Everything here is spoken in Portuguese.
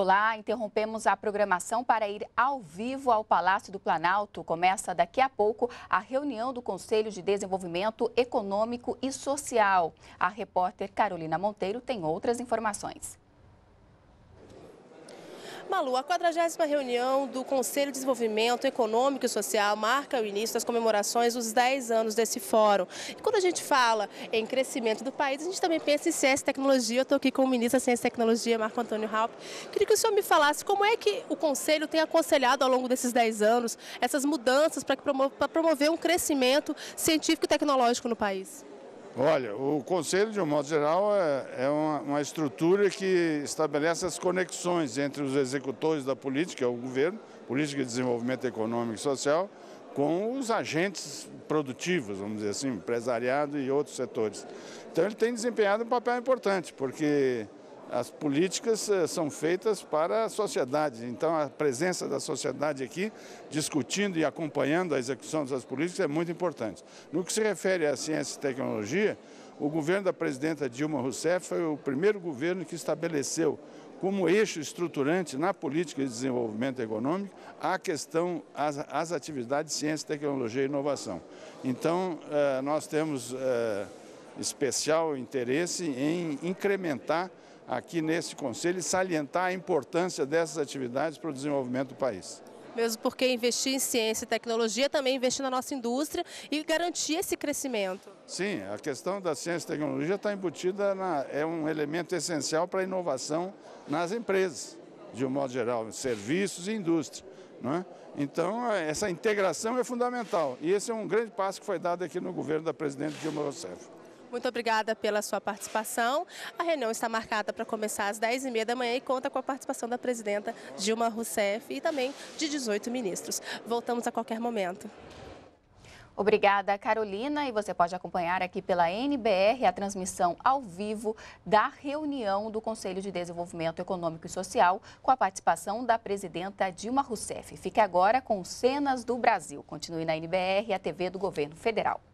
Olá, interrompemos a programação para ir ao vivo ao Palácio do Planalto. Começa daqui a pouco a reunião do Conselho de Desenvolvimento Econômico e Social. A repórter Carolina Monteiro tem outras informações. Malu, a 40 reunião do Conselho de Desenvolvimento Econômico e Social marca o início das comemorações dos 10 anos desse fórum. E quando a gente fala em crescimento do país, a gente também pensa em ciência e tecnologia. Eu estou aqui com o ministro da Ciência e Tecnologia, Marco Antônio Raup. Queria que o senhor me falasse como é que o Conselho tem aconselhado ao longo desses 10 anos essas mudanças para promover um crescimento científico e tecnológico no país. Olha, o Conselho, de um modo geral, é, é, uma, uma, estrutura que estabelece as conexões entre os executores da política, é o governo, política de desenvolvimento econômico e social, com os agentes produtivos, vamos dizer assim, empresariado e outros setores. Então ele tem desempenhado um papel importante, porque as políticas eh, são feitas para a sociedade, então a presença da sociedade aqui, discutindo e acompanhando a execução das políticas, é muito importante. No que se refere à ciência e tecnologia, o governo da presidenta Dilma Rousseff foi o primeiro governo que estabeleceu como eixo estruturante na política de desenvolvimento econômico a questão, as, as atividades de ciência, tecnologia e inovação. Então, eh, nós temos eh, especial interesse em incrementar aqui nesse Conselho e salientar a importância dessas atividades para o desenvolvimento do país. Mesmo porque investir em ciência e tecnologia também investir na nossa indústria e garantir esse crescimento. Sim, a questão da ciência e tecnologia está embutida, na, é um elemento essencial para a inovação nas empresas, de um modo geral, serviços e indústria. É? Então, essa integração é fundamental e esse é um grande passo que foi dado aqui no governo da presidente Dilma Rousseff. Muito obrigada pela sua participação. A reunião está marcada para começar às 10h30 da manhã e conta com a participação da presidenta Dilma Rousseff e também de 18 ministros. Voltamos a qualquer momento. Obrigada, Carolina. E você pode acompanhar aqui pela NBR a transmissão ao vivo da reunião do Conselho de Desenvolvimento Econômico e Social com a participação da presidenta Dilma Rousseff. Fique agora com cenas do Brasil. Continue na NBR, a TV do Governo Federal.